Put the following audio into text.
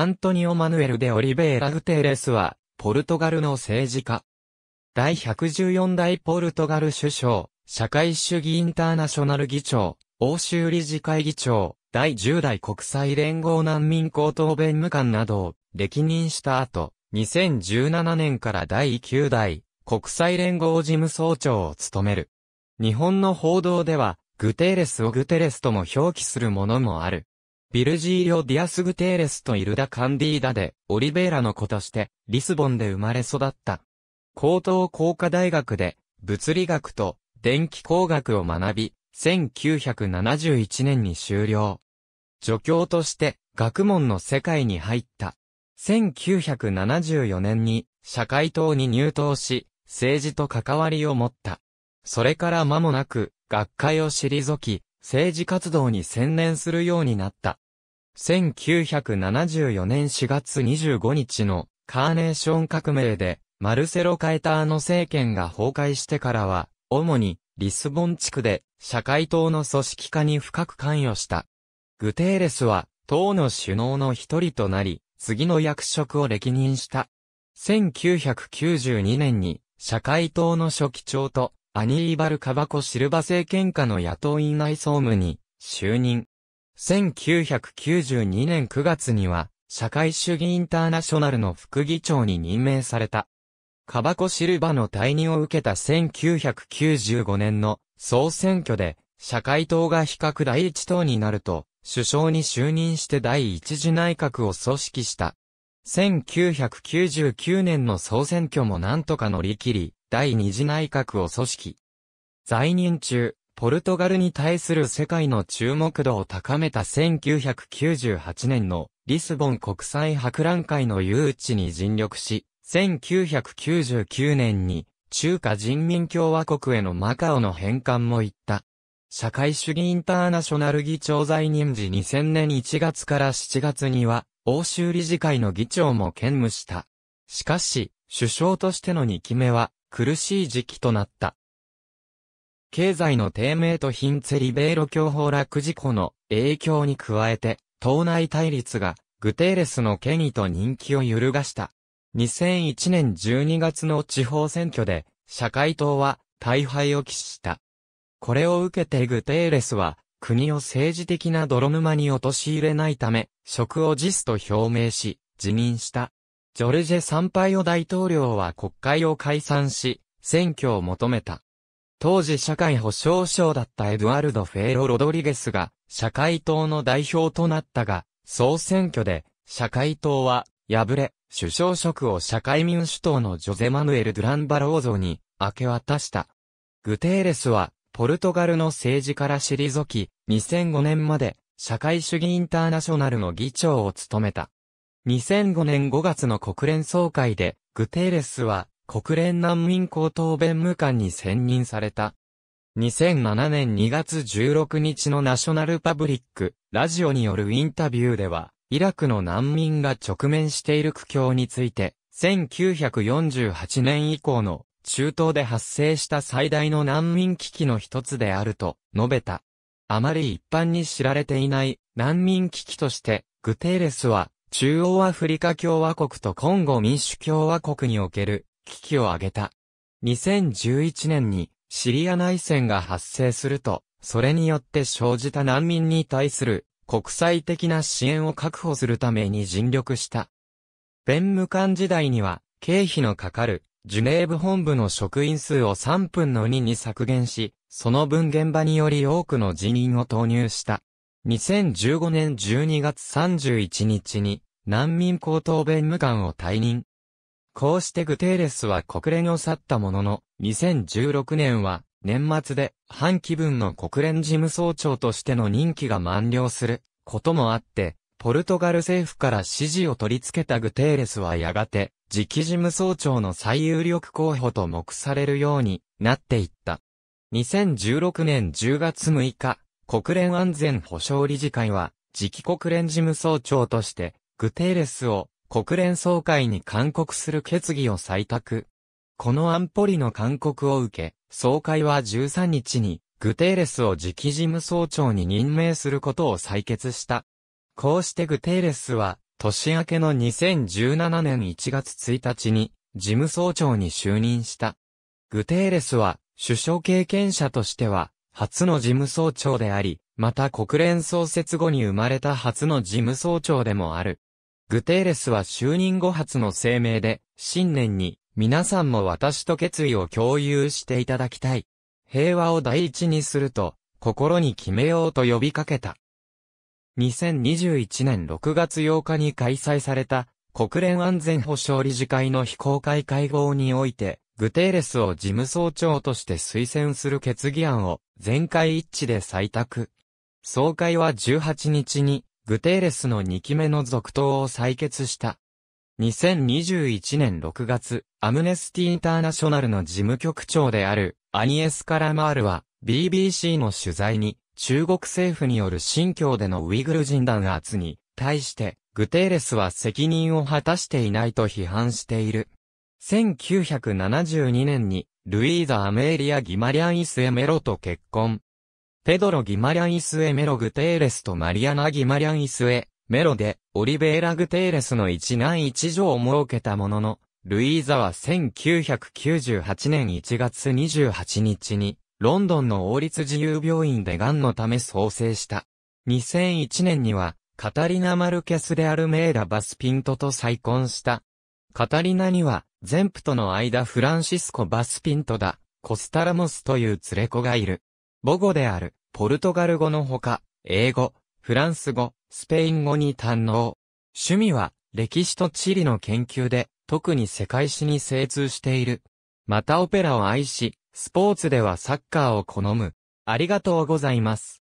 アントニオ・マヌエル・デ・オリベーラ・グテーレスは、ポルトガルの政治家。第114代ポルトガル首相、社会主義インターナショナル議長、欧州理事会議長、第10代国際連合難民高等弁務官などを歴任した後、2017年から第9代国際連合事務総長を務める。日本の報道では、グテーレスをグテレスとも表記するものもある。ビルジーリオ・ディアス・グテーレスとイルダ・カンディーダで、オリベーラの子として、リスボンで生まれ育った。高等工科大学で、物理学と電気工学を学び、1971年に終了。助教として、学問の世界に入った。1974年に、社会党に入党し、政治と関わりを持った。それから間もなく、学会を退き、政治活動に専念するようになった。1974年4月25日のカーネーション革命でマルセロ・カエターの政権が崩壊してからは、主にリスボン地区で社会党の組織化に深く関与した。グテーレスは党の首脳の一人となり、次の役職を歴任した。1992年に社会党の書記長とアニーバル・カバコ・シルバ政権下の野党院内総務に就任。1992年9月には、社会主義インターナショナルの副議長に任命された。カバコシルバの退任を受けた1995年の総選挙で、社会党が比較第一党になると、首相に就任して第一次内閣を組織した。1999年の総選挙も何とか乗り切り、第二次内閣を組織。在任中、ポルトガルに対する世界の注目度を高めた1998年のリスボン国際博覧会の誘致に尽力し、1999年に中華人民共和国へのマカオの返還も行った。社会主義インターナショナル議長在任時2000年1月から7月には、欧州理事会の議長も兼務した。しかし、首相としての2期目は、苦しい時期となった。経済の低迷とヒンツェリベーロ強法落事故の影響に加えて、党内対立がグテーレスの権威と人気を揺るがした。2001年12月の地方選挙で、社会党は大敗を喫した。これを受けてグテーレスは、国を政治的な泥沼に陥れないため、職を辞すと表明し、辞任した。ジョルジェ・サンパイオ大統領は国会を解散し、選挙を求めた。当時社会保障省だったエドワルド・フェーロ・ロドリゲスが社会党の代表となったが、総選挙で社会党は敗れ、首相職を社会民主党のジョゼ・マヌエル・ドゥランバローゾに明け渡した。グテーレスはポルトガルの政治から退き、2005年まで社会主義インターナショナルの議長を務めた。2005年5月の国連総会で、グテーレスは国連難民高等弁務官に選任された。2007年2月16日のナショナルパブリック、ラジオによるインタビューでは、イラクの難民が直面している苦境について、1948年以降の中東で発生した最大の難民危機の一つであると述べた。あまり一般に知られていない難民危機として、グテーレスは中央アフリカ共和国とコンゴ民主共和国における危機を挙げた。2011年にシリア内戦が発生すると、それによって生じた難民に対する国際的な支援を確保するために尽力した。弁務官時代には、経費のかかるジュネーブ本部の職員数を3分の2に削減し、その分現場により多くの人員を投入した。2015年12月31日に難民高等弁務官を退任。こうしてグテーレスは国連を去ったものの、2016年は、年末で、半期分の国連事務総長としての任期が満了する、こともあって、ポルトガル政府から支持を取り付けたグテーレスはやがて、次期事務総長の最有力候補と目されるようになっていった。2016年10月6日、国連安全保障理事会は、次期国連事務総長として、グテーレスを国連総会に勧告する決議を採択。この安保理の勧告を受け、総会は13日に、グテーレスを次期事務総長に任命することを採決した。こうしてグテーレスは、年明けの2017年1月1日に、事務総長に就任した。グテーレスは、首相経験者としては、初の事務総長であり、また国連創設後に生まれた初の事務総長でもある。グテーレスは就任後初の声明で、新年に、皆さんも私と決意を共有していただきたい。平和を第一にすると、心に決めようと呼びかけた。2021年6月8日に開催された、国連安全保障理事会の非公開会合において、グテーレスを事務総長として推薦する決議案を全会一致で採択。総会は18日にグテーレスの2期目の続投を採決した。2021年6月、アムネスティ・インターナショナルの事務局長であるアニエス・カラマールは BBC の取材に中国政府による新疆でのウイグル人弾圧に対してグテーレスは責任を果たしていないと批判している。1972年にルイーザ・アメーリア・ギマリアンイス・エメロと結婚。ペドロ・ギマリャンイスエ・メロ・グテーレスとマリアナ・ギマリャンイスエ、メロで、オリベーラ・グテーレスの一男一女を設けたものの、ルイーザは1998年1月28日に、ロンドンの王立自由病院で癌のため創生した。2001年には、カタリナ・マルケス・でアルメーラ・バスピントと再婚した。カタリナには、全ンプとの間フランシスコ・バスピントだ、コスタラモスという連れ子がいる。母語であるポルトガル語のほか、英語、フランス語、スペイン語に堪能。趣味は歴史と地理の研究で、特に世界史に精通している。またオペラを愛し、スポーツではサッカーを好む。ありがとうございます。